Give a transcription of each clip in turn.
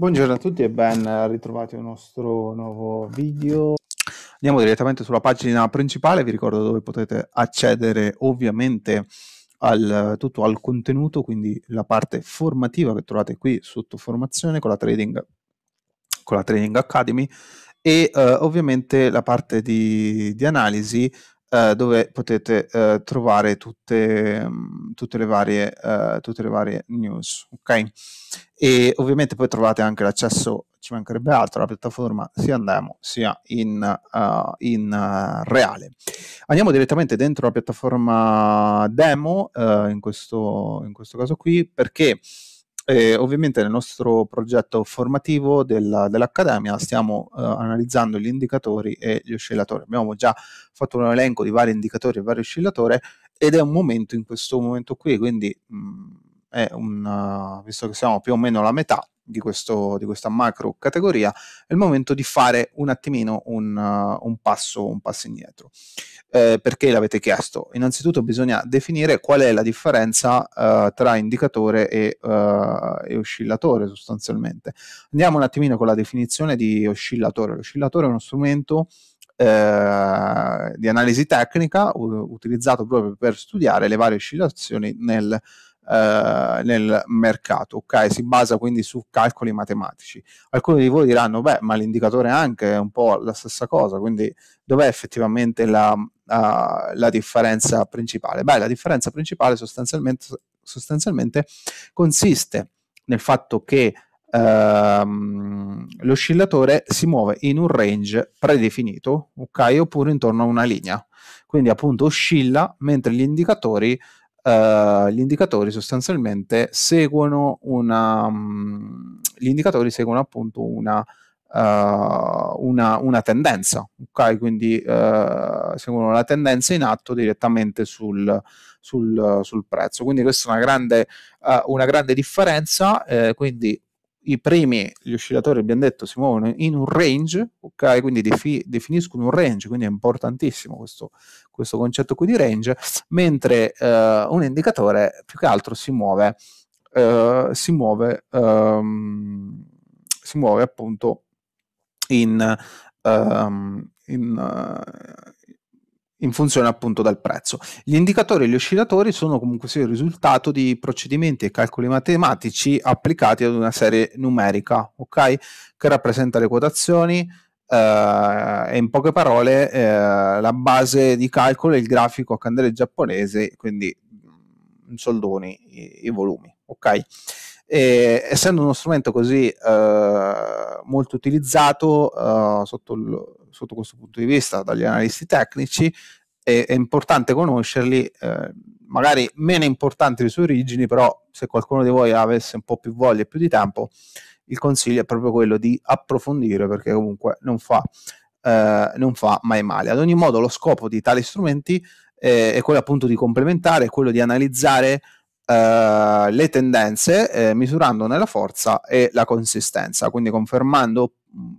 Buongiorno a tutti e ben ritrovati al nostro nuovo video. Andiamo direttamente sulla pagina principale, vi ricordo dove potete accedere ovviamente al, tutto al contenuto, quindi la parte formativa che trovate qui sotto formazione con la Trading, con la trading Academy e eh, ovviamente la parte di, di analisi eh, dove potete eh, trovare tutte, mm, tutte, le varie, eh, tutte, le varie, news. Okay? E ovviamente poi trovate anche l'accesso, ci mancherebbe altro, alla piattaforma sia in demo sia in, uh, in uh, reale. Andiamo direttamente dentro la piattaforma demo, uh, in, questo, in questo caso qui, perché e ovviamente nel nostro progetto formativo della, dell'Accademia stiamo eh, analizzando gli indicatori e gli oscillatori. Abbiamo già fatto un elenco di vari indicatori e vari oscillatori ed è un momento in questo momento qui, quindi mh, mm, un, uh, visto che siamo più o meno alla metà, di, questo, di, questa macro categoria, è il momento di fare un attimino un, uh, un, passo, un passo, indietro. Eh, perché l'avete chiesto? Innanzitutto bisogna definire qual è la differenza uh, tra indicatore e, uh, e, oscillatore sostanzialmente. Andiamo un attimino con la definizione di oscillatore. L'oscillatore è uno strumento eh, di analisi tecnica utilizzato proprio per studiare le varie oscillazioni nel eh, nel mercato. Okay? Si basa quindi su calcoli matematici. Alcuni di voi diranno, beh, ma l'indicatore anche è un po' la stessa cosa, quindi dov'è effettivamente la, uh, la differenza principale? Beh, la differenza principale sostanzialmente, sostanzialmente consiste nel fatto che Uh, l'oscillatore si muove in un range predefinito, ok, oppure intorno a una linea. Quindi appunto oscilla mentre gli indicatori Uh, gli indicatori sostanzialmente seguono una um, gli indicatori seguono appunto una, uh, una, una tendenza ok quindi uh, seguono la tendenza in atto direttamente sul, sul, sul prezzo quindi questa è una grande, una grande differenza eh, quindi i premi, gli oscillatori abbiamo detto, si muovono in un range, ok? Quindi defi- definiscono un range, quindi è importantissimo questo, questo concetto qui di range, mentre eh, un indicatore più che altro si muove, eh, si muove, ehm, si muove appunto in, ehm, in, in funzione appunto del prezzo. Gli indicatori e gli oscillatori sono comunque sì il risultato di procedimenti e calcoli matematici applicati ad una serie numerica, ok? Che rappresenta le quotazioni eh, e in poche parole eh, la base di calcolo è il grafico a candele giapponese, quindi in mm, soldoni i, i volumi, ok? E, essendo uno strumento così eh, molto utilizzato eh, sotto il sotto questo punto di vista dagli analisti tecnici, è, è importante conoscerli, eh, magari meno importanti le sue origini, però se qualcuno di voi avesse un po' più voglia e più di tempo, il consiglio è proprio quello di approfondire perché comunque non fa, eh, non fa mai male. Ad ogni modo lo scopo di tali strumenti eh, è quello appunto di complementare, è quello di analizzare Uh, le tendenze eh, misurandone la forza e la consistenza, quindi confermando mm,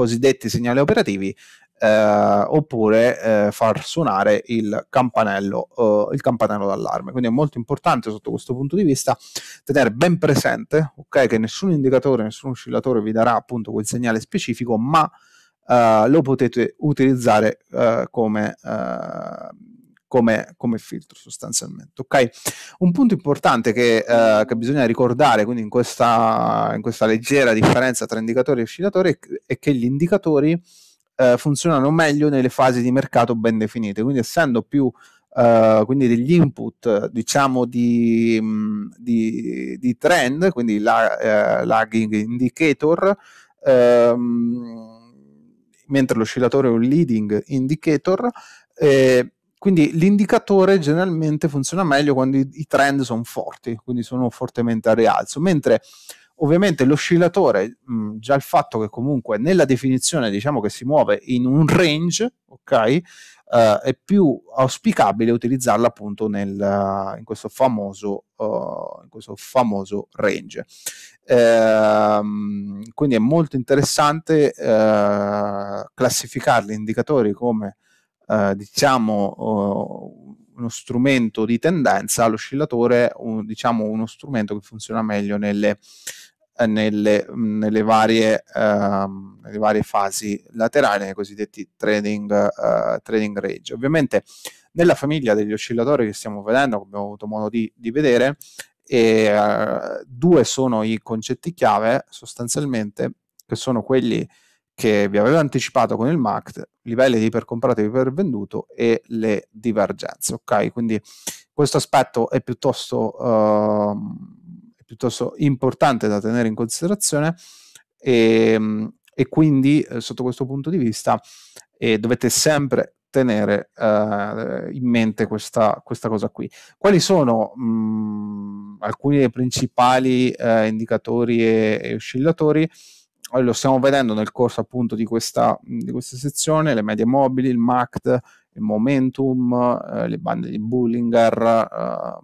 cosiddetti segnali operativi eh, oppure eh, far suonare il campanello, eh, il campanello d'allarme. Quindi è molto importante sotto questo punto di vista tenere ben presente okay, che nessun indicatore, nessun oscillatore vi darà appunto quel segnale specifico, ma eh, lo potete utilizzare eh, come eh, come, come filtro sostanzialmente. Ok? Un punto importante che, eh, che bisogna ricordare quindi in questa, in questa, leggera differenza tra indicatori e oscillatori è che gli indicatori eh, funzionano meglio nelle fasi di mercato ben definite, quindi essendo più Uh, quindi degli input diciamo di, di, di trend, quindi la, uh, lagging indicator, um, mentre l'oscillatore è un leading indicator. Eh, quindi l'indicatore generalmente funziona meglio quando i, i trend sono forti, quindi sono fortemente a rialzo, mentre ovviamente l'oscillatore, mh, già il fatto che comunque nella definizione diciamo che si muove in un range, ok? Uh, è più auspicabile utilizzarla appunto nel, uh, in, questo famoso, uh, in, questo famoso, range. Ehm, quindi è molto interessante classificare gli indicatori come eh, diciamo oh, uno strumento di tendenza, l'oscillatore un, diciamo uno strumento che funziona meglio nelle, eh, nelle, nelle, varie, ehm, nelle varie, fasi laterali, nei cosiddetti trading, eh, trading, range. Ovviamente nella famiglia degli oscillatori che stiamo vedendo, che abbiamo avuto modo di, di vedere, e, eh, due sono i concetti chiave sostanzialmente, che sono quelli che vi avevo anticipato con il MACT, livelli di ipercompratevi per venduto e le divergenze, ok? Quindi questo aspetto è piuttosto, uh, è piuttosto importante da tenere in considerazione e, e quindi eh, sotto questo punto di vista eh, dovete sempre tenere eh, in mente questa, questa, cosa qui. Quali sono mh, mm, alcuni dei principali eh, indicatori e, e oscillatori? lo stiamo vedendo nel corso appunto di questa, di questa sezione, le medie mobili, il MACD, il Momentum, eh, le bande di Bullinger, eh,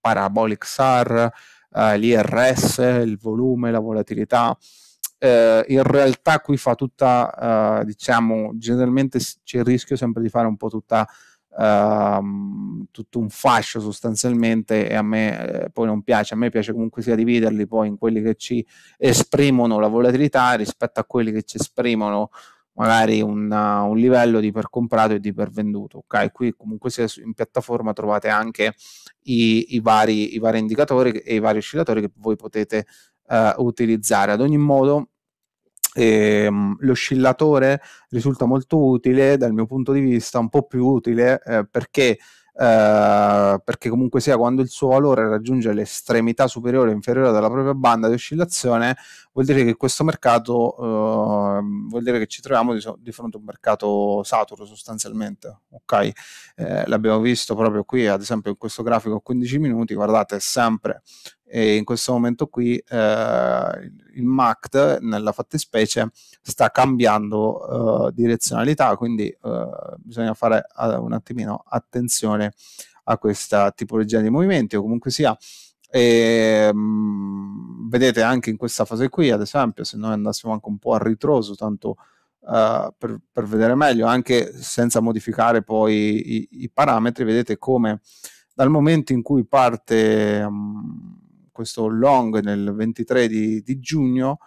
Parabolic SAR, eh, l'IRS, il volume, la volatilità. Eh, in realtà qui fa tutta, eh, diciamo, generalmente c'è il rischio sempre di fare un po' tutta Ehm, tutto un fascio sostanzialmente e a me eh, poi non piace, a me piace comunque sia dividerli poi in quelli che ci esprimono la volatilità rispetto a quelli che ci esprimono magari una, un livello di per comprato e di per venduto. Okay? Qui comunque sia in piattaforma trovate anche i, i, vari, i vari indicatori e i vari oscillatori che voi potete uh, utilizzare. Ad ogni modo e, ehm, l'oscillatore risulta molto utile dal mio punto di vista, un po' più utile eh, perché Uh, perché comunque sia quando il suo valore raggiunge l'estremità superiore o inferiore della propria banda di oscillazione vuol dire che questo mercato uh, vuol dire che ci troviamo di, di, fronte a un mercato saturo sostanzialmente ok eh, l'abbiamo visto proprio qui ad esempio in questo grafico a 15 minuti guardate è sempre e in questo momento qui eh, il MACT nella fattispecie sta cambiando eh, direzionalità, quindi eh, bisogna fare eh, un attimino attenzione a questa tipologia di movimenti o comunque sia. E, ehm, mh, vedete anche in questa fase qui, ad esempio, se noi andassimo anche un po' a ritroso, tanto eh, per, per, vedere meglio, anche senza modificare poi i, i, parametri, vedete come dal momento in cui parte... Mh, mm, questo long nel 23 di, di giugno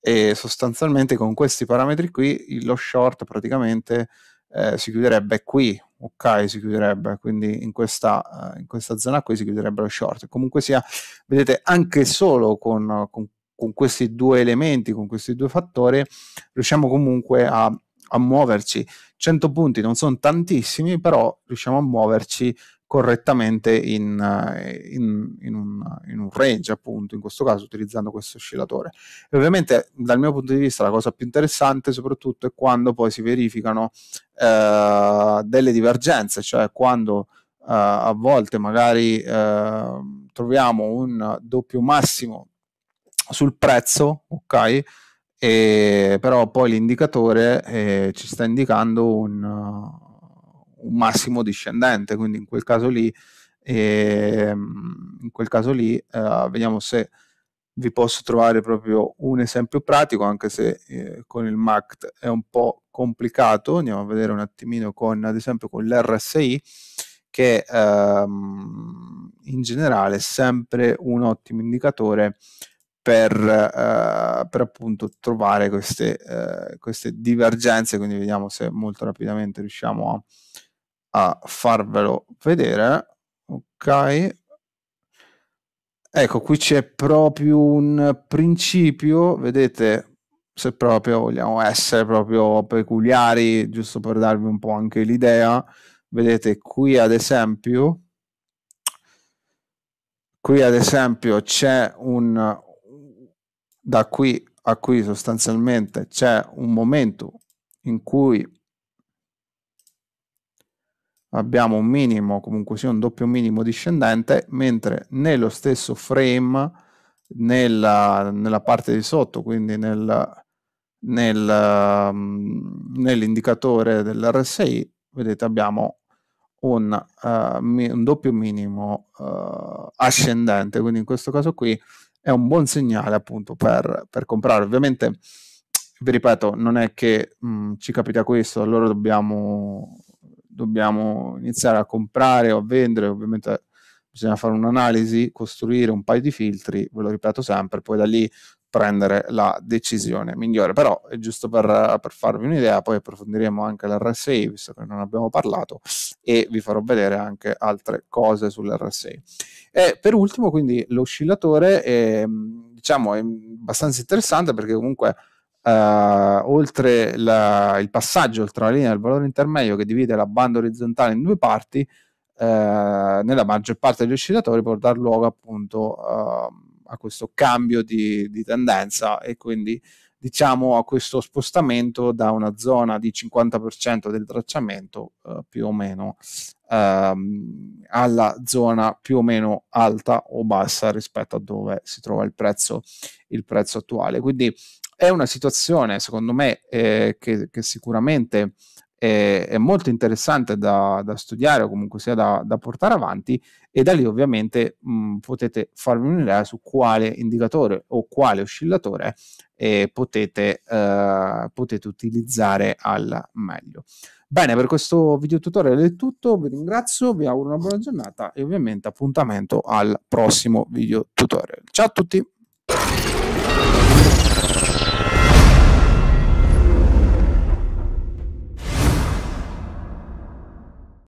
e sostanzialmente con questi parametri qui lo short praticamente eh, si chiuderebbe qui, ok, si chiuderebbe, quindi in questa, uh, in questa, zona qui si chiuderebbe lo short. Comunque sia, vedete, anche solo con, con, con questi due elementi, con questi due fattori, riusciamo comunque a, a muoverci. 100 punti non sono tantissimi, però riusciamo a muoverci correttamente in, eh, in, in, un, in, un, range, appunto, in questo caso utilizzando questo oscillatore. E ovviamente dal mio punto di vista la cosa più interessante soprattutto è quando poi si verificano eh, delle divergenze, cioè quando eh, a volte magari eh, troviamo un doppio massimo sul prezzo, ok? E però poi l'indicatore eh, ci sta indicando un un massimo discendente, quindi in quel caso lì, eh, in quel caso lì eh, vediamo se vi posso trovare proprio un esempio pratico, anche se eh, con il MACT è un po' complicato, andiamo a vedere un attimino con ad esempio con l'RSI che ehm, in generale è sempre un ottimo indicatore per, eh, per appunto trovare queste, eh, queste divergenze, quindi vediamo se molto rapidamente riusciamo a a farvelo vedere. Ok. Ecco, qui c'è proprio un principio, vedete, se proprio vogliamo essere proprio peculiari, giusto per darvi un po' anche l'idea, vedete qui ad esempio, qui ad esempio c'è un, da qui a qui sostanzialmente c'è un momento in cui abbiamo un minimo, comunque sia un doppio minimo discendente, mentre nello stesso frame, nella, nella parte di sotto, quindi nel, nel, mm, nell'indicatore dell'RSI, vedete abbiamo un, uh, un doppio minimo uh, ascendente, quindi in questo caso qui è un buon segnale appunto per, per comprare. Ovviamente vi ripeto, non è che mh, mm, ci capita questo, allora dobbiamo dobbiamo iniziare a comprare o a vendere, ovviamente eh, bisogna fare un'analisi, costruire un paio di filtri, ve lo ripeto sempre, poi da lì prendere la decisione migliore. Però è giusto per, per farvi un'idea, poi approfondiremo anche l'RSI, visto che non abbiamo parlato, e vi farò vedere anche altre cose sull'RSI. E per ultimo, quindi, l'oscillatore è, diciamo, è abbastanza interessante perché comunque Uh, oltre la, il passaggio oltre la linea del valore intermedio che divide la banda orizzontale in due parti, uh, nella maggior parte degli oscillatori può dar luogo appunto uh, a questo cambio di, di, tendenza e quindi diciamo a questo spostamento da una zona di 50% del tracciamento eh, più o meno ehm, alla zona più o meno alta o bassa rispetto a dove si trova il prezzo, il prezzo attuale. Quindi è una situazione, secondo me, eh, che, che, sicuramente è, eh, è molto interessante da, da, studiare o comunque sia da, da, portare avanti e da lì ovviamente mh, mm, potete farvi un'idea su quale indicatore o quale oscillatore eh, potete, eh, potete utilizzare al meglio. Bene, per questo video tutorial è tutto, vi ringrazio, vi auguro una buona giornata e ovviamente appuntamento al prossimo video tutorial. Ciao a tutti!